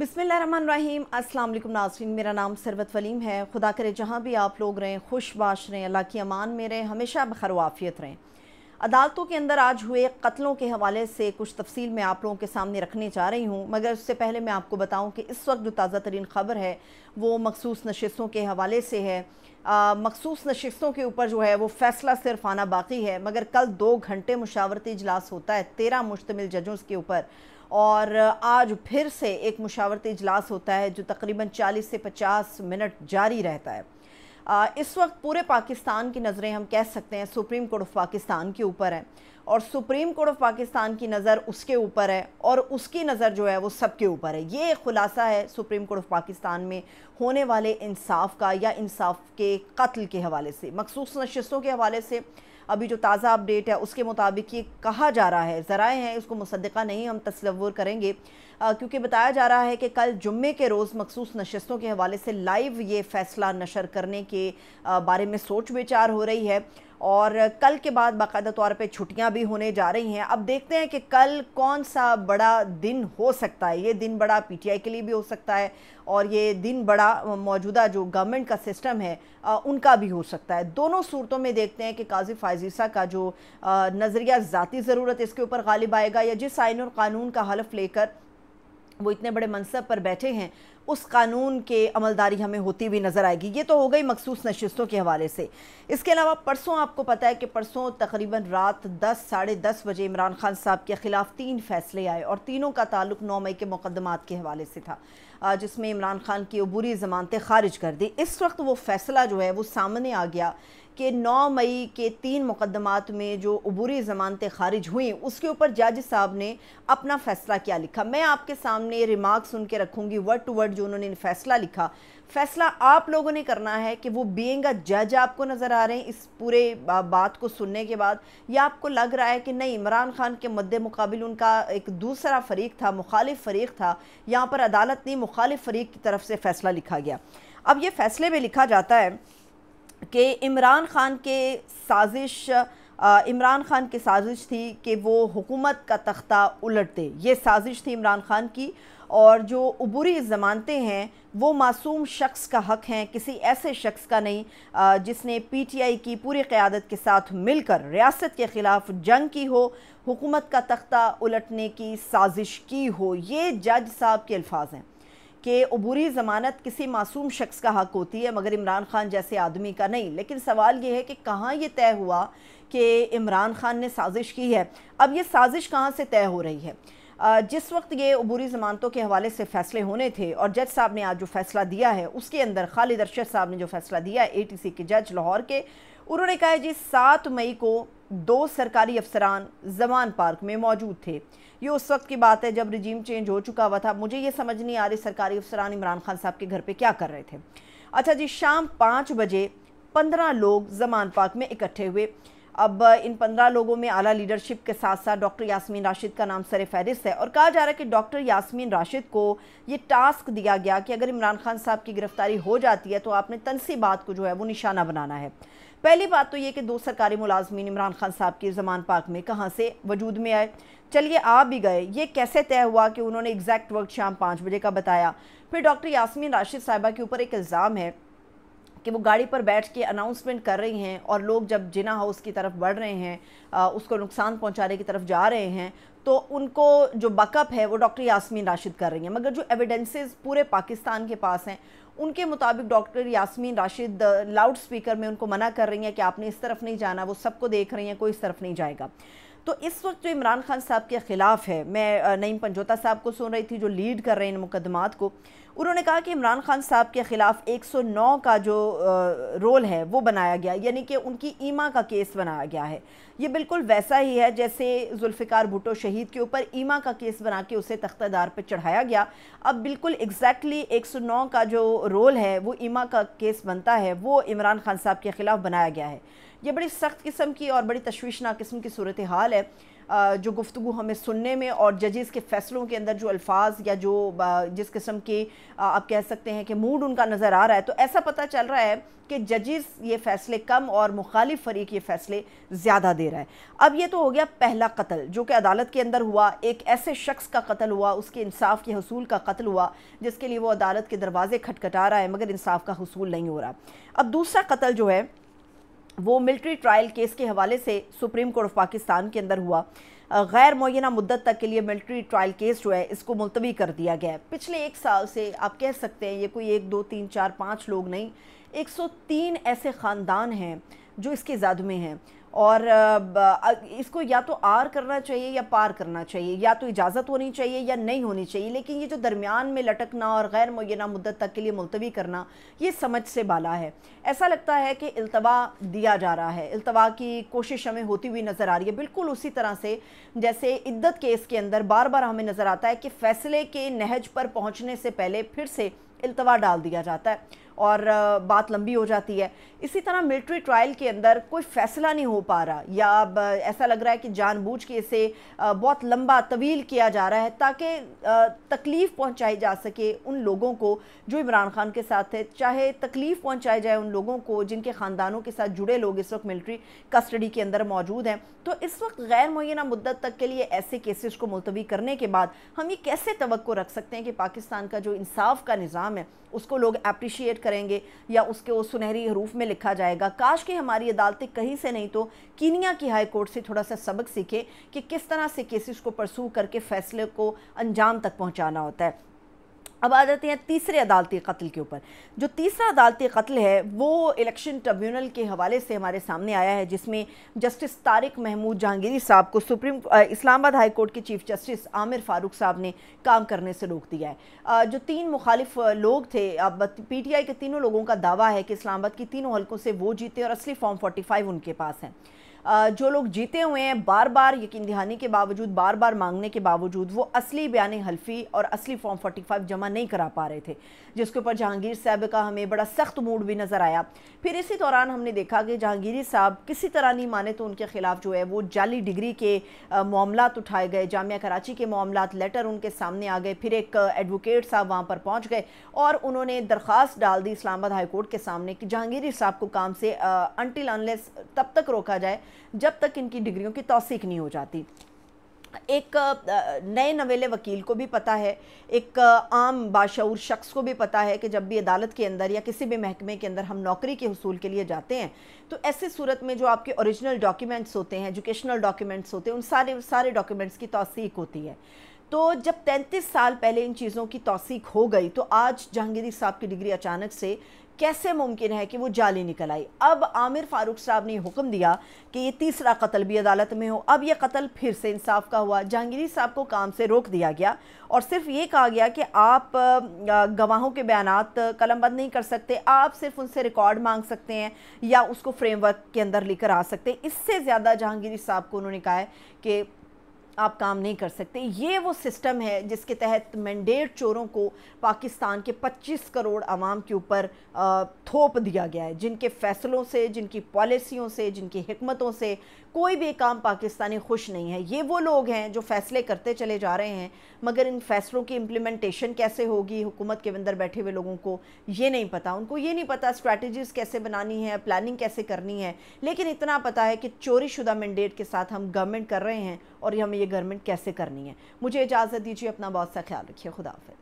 बिसमीम अस्सलाम वालेकुम नाजरीन मेरा नाम सरवत वलीम है खुदा करे जहाँ भी आप लोग रहें खुश बाश रहें अल्लाह की अमान में रहें हमेशा बखरवाफियत रहें अदालतों के अंदर आज हुए कत्लों के हवाले से कुछ तफसील मैं आप लोगों के सामने रखने जा रही हूँ मगर उससे पहले मैं आपको बताऊँ कि इस वक्त जो ताज़ा तरीन ख़बर है वो मखसूस नशस्तों के हवाले से है मखसूस नशस्तों के ऊपर जो है वो फैसला सिर्फ आना बाकी है मगर कल दो घंटे मुशावरती इजलास होता है तेरह मुश्तमिल जजों के ऊपर और आज फिर से एक मुशावरती इजलास होता है जो तकरीबन 40 से 50 मिनट जारी रहता है इस वक्त पूरे पाकिस्तान की नज़रें हम कह सकते हैं सुप्रीम कोर्ट ऑफ पाकिस्तान के ऊपर हैं और सुप्रीम कोर्ट ऑफ पाकिस्तान की नज़र उसके ऊपर है और उसकी नज़र जो है वो सबके ऊपर है ये खुलासा है सुप्रीम कोर्ट ऑफ पाकिस्तान में होने वाले इंसाफ का या इंसाफ के कत्ल के हवाले से मखसूस नशस्तों के हवाले से अभी जो ताज़ा अपडेट है उसके मुताबिक ये कहा जा रहा है जरा हैं इसको मुसदा नहीं हम तस्वुर करेंगे क्योंकि बताया जा रहा है कि कल जुम्मे के रोज़ मखसूस नशस्तों के हवाले से लाइव ये फ़ैसला नशर करने के आ, बारे में सोच विचार हो रही है और कल के बाद बाकायदा तौर पे छुट्टियां भी होने जा रही हैं अब देखते हैं कि कल कौन सा बड़ा दिन हो सकता है ये दिन बड़ा पीटीआई के लिए भी हो सकता है और ये दिन बड़ा मौजूदा जो गवर्नमेंट का सिस्टम है आ, उनका भी हो सकता है दोनों सूरतों में देखते हैं कि काजी फायजीसा का जो नज़रिया ज़ाती ज़रूरत इसके ऊपर गालिब आएगा या जिस आइन और कानून का हलफ लेकर वो इतने बड़े मनसब पर बैठे हैं उस कानून के अमलदारी हमें होती हुई नज़र आएगी ये तो हो गई मखसूस नशस्तों के हवाले से इसके अलावा परसों आपको पता है कि परसों तकरीबन रात दस साढ़े दस बजे इमरान खान साहब के ख़िलाफ़ तीन फैसले आए और तीनों का ताल्लुक नौ मई के मुकदमात के हवाले से था जिसमें इमरान खान की अबूरी ज़मानतें खारिज कर दी इस वक्त वो फ़ैसला जो है वो सामने आ गया कि 9 मई के तीन मुकदमात में जो अबूरी ज़मानतें खारिज हुई उसके ऊपर जज साहब ने अपना फ़ैसला क्या लिखा मैं आपके सामने रिमार्क सुन के रखूँगी वर्ड टू वर्ड जो उन्होंने फ़ैसला लिखा फ़ैसला आप लोगों ने करना है कि वो बींग अ जज आपको नज़र आ रहे हैं इस पूरे बात को सुनने के बाद या आपको लग रहा है कि नहीं इमरान खान के मद्दे मुकाबल उनका एक दूसरा फरीक था मुखालिफ फरीक था यहाँ पर अदालत ने मुखालिफ फरीक की तरफ से फ़ैसला लिखा गया अब ये फ़ैसले में लिखा जाता है कि इमरान खान के साजिश इमरान खान की साजिश थी कि वो हुकूमत का तख्ता उलट दे ये साजिश थी इमरान खान की और जो अबूरी ज़मानतें हैं वो मासूम शख्स का हक हैं किसी ऐसे शख्स का नहीं जिसने पीटीआई की पूरी क़्यादत के साथ मिलकर रियासत के ख़िलाफ़ जंग की हो हुकूमत का तख्ता उलटने की साजिश की हो ये जज साहब के अल्फाज हैं कि अबूरी ज़मानत किसी मासूम शख्स का हक होती है मगर इमरान खान जैसे आदमी का नहीं लेकिन सवाल ये है कि कहाँ ये तय हुआ कि इमरान खान ने साजिश की है अब ये साजिश कहाँ से तय हो रही है जिस वक्त ये अबूरी ज़मानतों के हवाले से फ़ैसले होने थे और जज साहब ने आज जो फ़ैसला दिया है उसके अंदर खालिद अरशद साहब ने जो फ़ैसला दिया है ए के जज लाहौर के उन्होंने कहा है जी सात मई को दो सरकारी अफसरान जमान पार्क में मौजूद थे ये उस वक्त की बात है जब रिजीम चेंज हो चुका हुआ था मुझे ये समझ नहीं आ रही सरकारी अफसरान इमरान खान साहब के घर पर क्या कर रहे थे अच्छा जी शाम पाँच बजे पंद्रह लोग जमान पार्क में इकट्ठे हुए अब इन पंद्रह लोगों में आला लीडरशिप के साथ साथ डॉक्टर यासमीन राशिद का नाम सर फहरिस्त है और कहा जा रहा है कि डॉक्टर यासमीन राशिद को ये टास्क दिया गया कि अगर इमरान खान साहब की गिरफ्तारी हो जाती है तो आपने बात को जो है वो निशाना बनाना है पहली बात तो ये कि दो सरकारी मुलाजमीन इमरान खान साहब की जमान पाक में कहाँ से वजूद में आए चलिए आ भी गए ये कैसे तय हुआ कि उन्होंने एग्जैक्ट वक्त शाम पाँच बजे का बताया फिर डॉक्टर यासमीन राशिद साहिबा के ऊपर एक इल्ज़ाम है कि वो गाड़ी पर बैठ के अनाउंसमेंट कर रही हैं और लोग जब जिना हाउस की तरफ बढ़ रहे हैं उसको नुकसान पहुंचाने की तरफ जा रहे हैं तो उनको जो बकअप है वो डॉक्टर यासमीन राशिद कर रही हैं मगर जो एविडेंसेस पूरे पाकिस्तान के पास हैं उनके मुताबिक doctor Yasmin Rashid loud speaker में उनको मना कर रही हैं कि आपने इस तरफ नहीं जाना वो सबको देख रही हैं कोई इस तरफ नहीं जाएगा तो इस वक्त जो इमरान खान साहब के ख़िलाफ़ है मैं नईम पंजोता साहब को सुन रही थी जो लीड कर रहे हैं इन मुकदमात को उन्होंने कहा कि इमरान खान साहब के ख़िलाफ़ 109 का जो रोल है वो बनाया गया यानी कि उनकी ईमा का केस बनाया गया है ये बिल्कुल वैसा ही है जैसे जुल्फ़िकार भुटो शहीद के ऊपर ईमा का केस बना के उसे तख्तादार पर चढ़ाया गया अब बिल्कुल एग्जैक्टली exactly 109 का जो रोल है वो ईमा का केस बनता है वो इमरान खान साहब के ख़िलाफ़ बनाया गया है ये बड़ी सख्त किस्म की और बड़ी तशवीशनाक किस्म की सूरत हाल है जो गुफ्तु हमें सुनने में और जजेस के फ़ैसलों के अंदर जो अल्फाज या जो जिस किस्म के आप कह सकते हैं कि मूड उनका नज़र आ रहा है तो ऐसा पता चल रहा है कि जजेस ये फ़ैसले कम और मुखालिफ फरीक ये फ़ैसले ज़्यादा दे रहा है अब ये तो हो गया पहला कत्ल जो कि अदालत के अंदर हुआ एक ऐसे शख्स का कत्ल हुआ उसके इंसाफ के हसूल का कत्ल हुआ जिसके लिए वो अदालत के दरवाज़े खटखटा रहा है मगर इंसाफ का हसूल नहीं हो रहा अब दूसरा कत्ल जो है वो मिलिट्री ट्रायल केस के हवाले से सुप्रीम कोर्ट ऑफ पाकिस्तान के अंदर हुआ गैर मुना मुद्दत तक के लिए मिलिट्री ट्रायल केस जो है इसको मुलतवी कर दिया गया है पिछले एक साल से आप कह सकते हैं ये कोई एक दो तीन चार पाँच लोग नहीं 103 ऐसे ख़ानदान हैं जो इसके जद में हैं और इसको या तो आर करना चाहिए या पार करना चाहिए या तो इजाज़त होनी चाहिए या नहीं होनी चाहिए लेकिन ये जो दरमियान में लटकना और गैर मुना मुद्दत तक के लिए मुलतवी करना ये समझ से बाला है ऐसा लगता है कि अल्तवा दिया जा रहा है अल्तवा की कोशिश हमें होती हुई नज़र आ रही है बिल्कुल उसी तरह से जैसे इद्दत केस के अंदर बार बार हमें नज़र आता है कि फ़ैसले के नहज पर पहुँचने से पहले फिर से अल्तवा डाल दिया जाता है और बात लंबी हो जाती है इसी तरह मिलिट्री ट्रायल के अंदर कोई फैसला नहीं हो पा रहा या अब ऐसा लग रहा है कि जानबूझ के इसे बहुत लंबा तवील किया जा रहा है ताकि तकलीफ़ पहुंचाई जा सके उन लोगों को जो इमरान खान के साथ थे चाहे तकलीफ़ पहुंचाई जाए उन लोगों को जिनके ख़ानदानों के साथ जुड़े लोग इस वक्त मिलिट्री कस्टडी के अंदर मौजूद हैं तो इस वक्त गैर मुना मुद्दत तक के लिए ऐसे केसेस को मुलतवी करने के बाद हम ये कैसे तो रख सकते हैं कि पाकिस्तान का जो इंसाफ का निज़ाम नाम है उसको लोग अप्रिशिएट करेंगे या उसके वो सुनहरी हरूफ में लिखा जाएगा काश कि हमारी अदालतें कहीं से नहीं तो कीनिया की हाई कोर्ट से थोड़ा सा सबक सीखे कि किस तरह से केसेस को परसू करके फैसले को अंजाम तक पहुंचाना होता है अब आ जाते हैं तीसरे अदालती कत्ल के ऊपर जो तीसरा अदालती कत्ल है वो इलेक्शन ट्रिब्यूनल के हवाले से हमारे सामने आया है जिसमें जस्टिस तारिक महमूद जहांगीरी साहब को सुप्रीम इस्लामाबाद हाई कोर्ट के चीफ जस्टिस आमिर फारूक साहब ने काम करने से रोक दिया है जो तीन मुखालिफ लोग थे अब पीटीआई के तीनों लोगों का दावा है कि इस्लामाबाद की तीनों हलकों से वो जीते और असली फॉर्म फोर्टी उनके पास हैं जो लोग जीते हुए हैं बार बार यकीन दहानी के बावजूद बार बार मांगने के बावजूद वो असली बयान हल्फी और असली फॉर्म 45 जमा नहीं करा पा रहे थे जिसके ऊपर जहांगीर साहब का हमें बड़ा सख्त मूड भी नज़र आया फिर इसी दौरान हमने देखा कि जहांगीरी साहब किसी तरह नहीं माने तो उनके खिलाफ जो है वो जाली डिग्री के मामला उठाए गए जामिया कराची के मामला लेटर उनके सामने आ गए फिर एक एडवोकेट साहब वहाँ पर पहुँच गए और उन्होंने दरख्वास्त डाल दी इस्लामाबाद हाईकोर्ट के सामने कि जहांगीरी साहब को काम से अनटिल अनलेस तब तक रोका जाए जब तक इनकी डिग्रियों की तोसीक नहीं हो जाती एक नए नवेले वकील को भी पता है एक आम बाशूर शख्स को भी पता है कि जब भी अदालत के अंदर या किसी भी महकमे के अंदर हम नौकरी के हसूल के लिए जाते हैं तो ऐसे सूरत में जो आपके ओरिजिनल डॉक्यूमेंट्स होते हैं एजुकेशनल डॉक्यूमेंट्स होते हैं उन सारे सारे डॉक्यूमेंट्स की तोसीक होती है तो जब 33 साल पहले इन चीज़ों की तोसीक हो गई तो आज जहांगीर साहब की डिग्री अचानक से कैसे मुमकिन है कि वो जाली निकल आई अब आमिर फारूक साहब ने हुक्म दिया कि ये तीसरा कत्ल भी अदालत में हो अब ये कत्ल फिर से इंसाफ का हुआ जहांगीरी साहब को काम से रोक दिया गया और सिर्फ ये कहा गया कि आप गवाहों के बयान कलमबंद नहीं कर सकते आप सिर्फ उनसे रिकॉर्ड मांग सकते हैं या उसको फ्रेमवर्क के अंदर लेकर आ सकते हैं इससे ज़्यादा जहांगीर साहब को उन्होंने कहा है कि आप काम नहीं कर सकते ये वो सिस्टम है जिसके तहत मैंडेट चोरों को पाकिस्तान के 25 करोड़ आवाम के ऊपर थोप दिया गया है जिनके फ़ैसलों से जिनकी पॉलिसियों से जिनकी हमतों से कोई भी काम पाकिस्तानी खुश नहीं है ये वो लोग हैं जो फैसले करते चले जा रहे हैं मगर इन फैसलों की इम्प्लीमेंटेशन कैसे होगी हुकूमत के अंदर बैठे हुए लोगों को ये नहीं पता उनको ये नहीं पता स्ट्रैटेजीज़ कैसे बनानी है प्लानिंग कैसे करनी है लेकिन इतना पता है कि चोरी शुदा मैंडेट के साथ हम गवर्नमेंट कर रहे हैं और हमें ये गवर्नमेंट कैसे करनी है मुझे इजाज़त दीजिए अपना बहुत सा ख्याल रखिए खुदाफिर